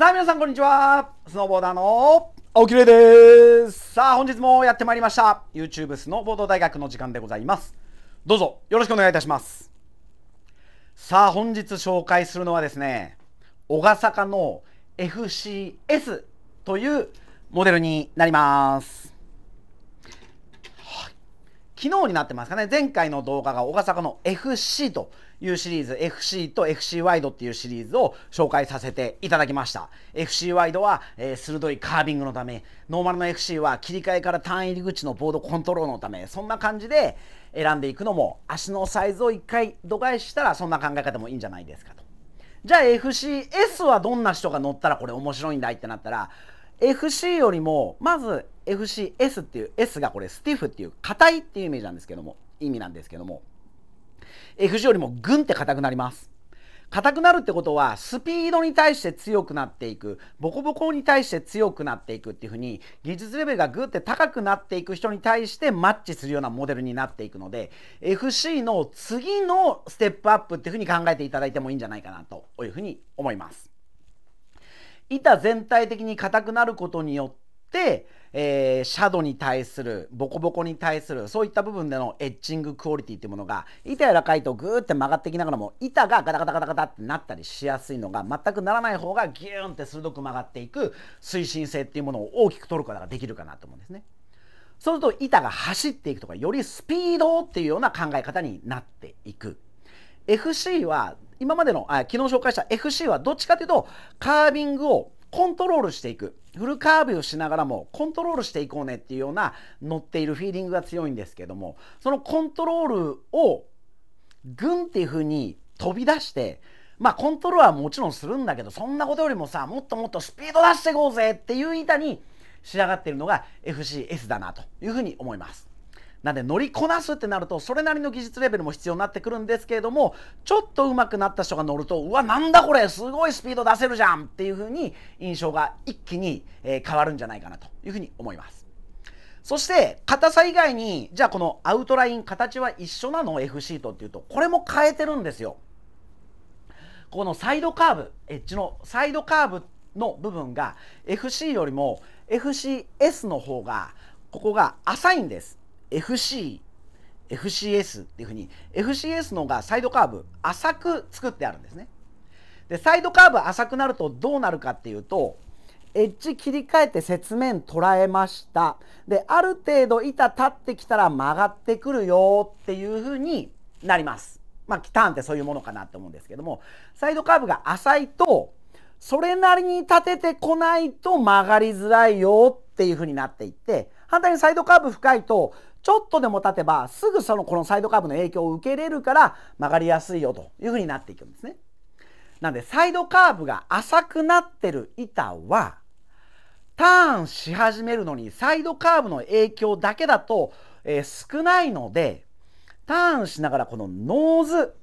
さあ皆さんこんにちはスノーボーダーの青木玲ですさあ本日もやってまいりました YouTube スノーボード大学の時間でございますどうぞよろしくお願いいたしますさあ本日紹介するのはですね小笠原の FCS というモデルになります、昨日になってますかね前回の動画が小笠原の FC というシリーズ FC と FC ワイドっていうシリーズを紹介させていただきました FC ワイドは、えー、鋭いカービングのためノーマルの FC は切り替えから単入り口のボードコントロールのためそんな感じで選んでいくのも足のサイズを1回度外したらそんな考え方もいいんじゃないですかとじゃあ FCS はどんな人が乗ったらこれ面白いんだいってなったら FC よりもまず FCS っていう S がこれスティフっていう硬いっていうイメージなんですけども意味なんですけども F 字よりもグンって硬くなります。硬くなるってことはスピードに対して強くなっていくボコボコに対して強くなっていくっていうふうに技術レベルがグって高くなっていく人に対してマッチするようなモデルになっていくので FC の次のステップアップっていうふうに考えていただいてもいいんじゃないかなというふうに思います。板全体的に硬くなることによって、えー、シャドウに対するボコボコに対するそういった部分でのエッチングクオリティっていうものが板柔らかいとグーって曲がってきながらも板がガタガタガタガタってなったりしやすいのが全くならない方がギューンって鋭く曲がっていく推進性っていうものを大きく取ることができるかなと思うんですね。そうすると板が走っていくとかよりスピードっていうような考え方になっていく。FC は今までのあ昨日紹介した FC はどっちかというとカービングをコントロールしていくフルカーブをしながらもコントロールしていこうねっていうような乗っているフィーリングが強いんですけどもそのコントロールをグンっていう風に飛び出してまあコントロールはもちろんするんだけどそんなことよりもさもっともっとスピード出していこうぜっていう板に仕上がっているのが FCS だなというふうに思います。なんで乗りこなすってなるとそれなりの技術レベルも必要になってくるんですけれどもちょっと上手くなった人が乗るとうわなんだこれすごいスピード出せるじゃんっていう風に印象が一気に、え変わるんじゃないかなという風に思います。そして硬さ以外にじゃあこのアウトライン形は一緒なの F シートっていうとこれも変えてるんですよ。このサイドカーブエッジのサイドカーブの部分が FC よりも FCS の方がここが浅いんです FC、FCS っていうふうに FCS のがサイドカーブ浅く作ってあるんですね。でサイドカーブ浅くなるとどうなるかっていうとエッジ切り替えて雪面捉えましたである程度板立ってきたら曲がってくるよっていうふうになります。まあ、ターンってそういうものかなと思うんですけどもサイドカーブが浅いとそれなりに立ててこないと曲がりづらいよっていうふうになっていって反対にサイドカーブ深いとちょっとでも立てばすぐそのこのサイドカーブの影響を受けれるから曲がりやすいよというふうになっていくんですね。なんでサイドカーブが浅くなってる板はターンし始めるのにサイドカーブの影響だけだと、えー、少ないのでターンしながらこのノーズ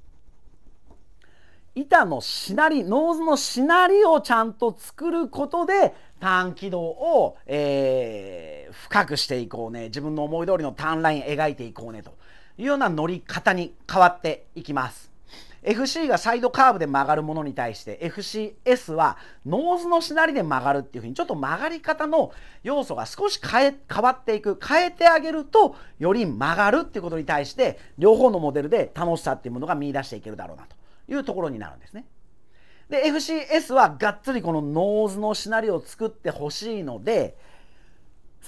板のしなりノーズのしなりをちゃんと作ることでターン軌道を、えー、深くしていこうね自分の思い通りのターンライン描いていこうねというような乗り方に変わっていきます FC がサイドカーブで曲がるものに対して FCS はノーズのしなりで曲がるっていうふうにちょっと曲がり方の要素が少し変え変わっていく変えてあげるとより曲がるっていうことに対して両方のモデルで楽しさっていうものが見出していけるだろうなというところになるんですね。で FCS はがっつりこのノーズのシナリオを作ってほしいので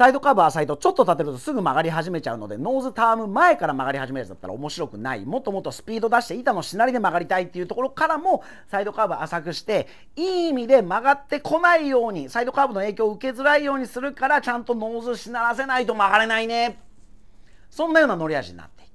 サイドカーブ浅いちょっと立てるとすぐ曲がり始めちゃうのでノーズターム前から曲がり始めるやつだったら面白くないもっともっとスピード出して板のしなりで曲がりたいっていうところからもサイドカーブ浅くしていい意味で曲がってこないようにサイドカーブの影響を受けづらいようにするからちゃんとノーズしならせないと曲がれないねそんなような乗り味になっていく。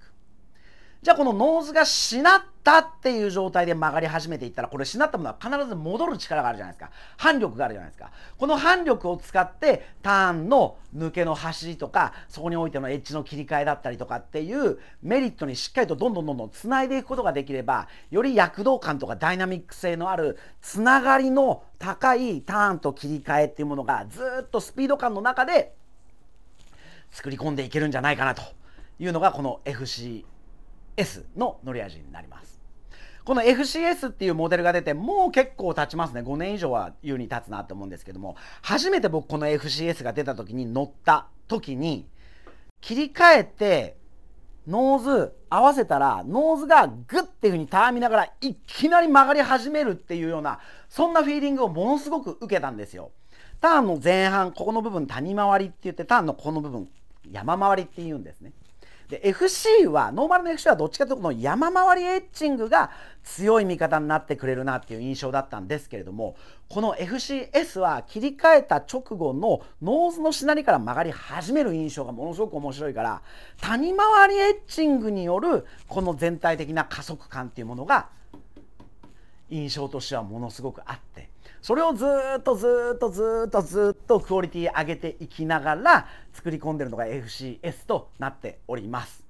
じゃあこのノーズがしなったっていう状態で曲がり始めていったらこれしなったものは必ず戻る力があるじゃないですか反力があるじゃないですかこの反力を使ってターンの抜けの走りとかそこにおいてのエッジの切り替えだったりとかっていうメリットにしっかりとどんどんどんどんつないでいくことができればより躍動感とかダイナミック性のあるつながりの高いターンと切り替えっていうものがずっとスピード感の中で作り込んでいけるんじゃないかなというのがこの FC FCS の乗り味になりますこの FCS っていうモデルが出てもう結構経ちますね5年以上は優に経つなと思うんですけども初めて僕この FCS が出た時に乗った時に切り替えてノーズ合わせたらノーズがグッていう風にたわみながらいきなり曲がり始めるっていうようなそんなフィーリングをものすごく受けたんですよ。ターンの前半ここの部分谷回りって言ってターンのここの部分山回りって言うんですね。で FC はノーマルの FC はどっちかというとこの山回りエッチングが強い味方になってくれるなっていう印象だったんですけれどもこの FCS は切り替えた直後のノーズのしなりから曲がり始める印象がものすごく面白いから谷回りエッチングによるこの全体的な加速感っていうものが印象としてはものすごくあってそれをずっとずっとずっとずっとクオリティ上げていきながら作り込んでるのが FCS となっております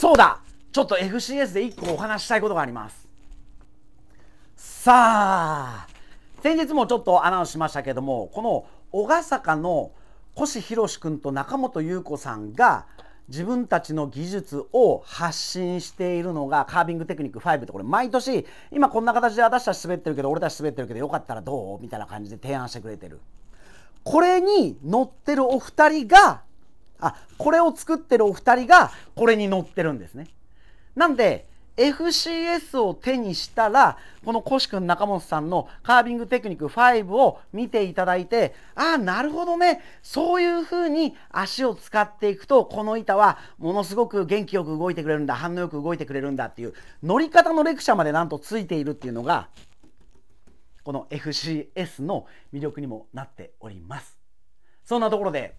そうだちょっと FCS で1個お話したいことがありますさあ先日もちょっとアナウンスしましたけどもこの小笠坂の越博君と中本優子さんが自分たちの技術を発信しているのがカービングテクニック5ってこれ毎年今こんな形で私たち滑ってるけど俺たち滑ってるけどよかったらどうみたいな感じで提案してくれてるこれに乗ってるお二人があこれを作ってるお二人がこれに乗ってるんですねなんで FCS を手にしたらこのコシ君中本さんのカービングテクニック5を見ていただいてああなるほどねそういうふうに足を使っていくとこの板はものすごく元気よく動いてくれるんだ反応よく動いてくれるんだっていう乗り方のレクチャーまでなんとついているっていうのがこの FCS の魅力にもなっております。そんなところで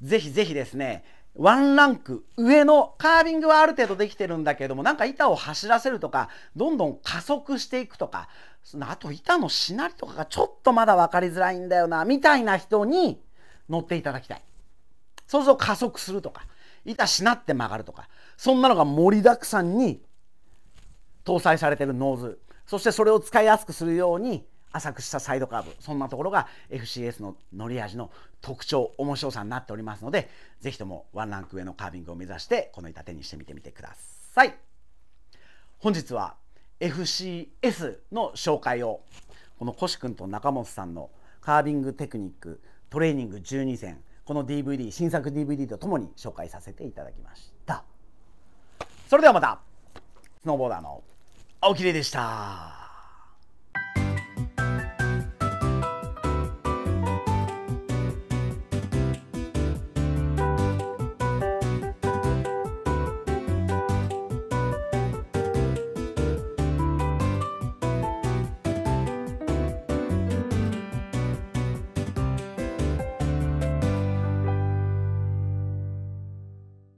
ぜひぜひですねワンランク上のカービングはある程度できてるんだけれどもなんか板を走らせるとかどんどん加速していくとかあと板のしなりとかがちょっとまだ分かりづらいんだよなみたいな人に乗っていただきたいそうすると加速するとか板しなって曲がるとかそんなのが盛りだくさんに搭載されてるノーズそしてそれを使いやすくするように浅草サイドカーブそんなところが FCS の乗り味の特徴面白さになっておりますので是非ともワンランク上のカービングを目指してこの板手にしてみてみてください本日は FCS の紹介をこのコシ君と中本さんのカービングテクニックトレーニング12選この DVD 新作 DVD とともに紹介させていただきましたそれではまたスノーボーダーの青木玲でした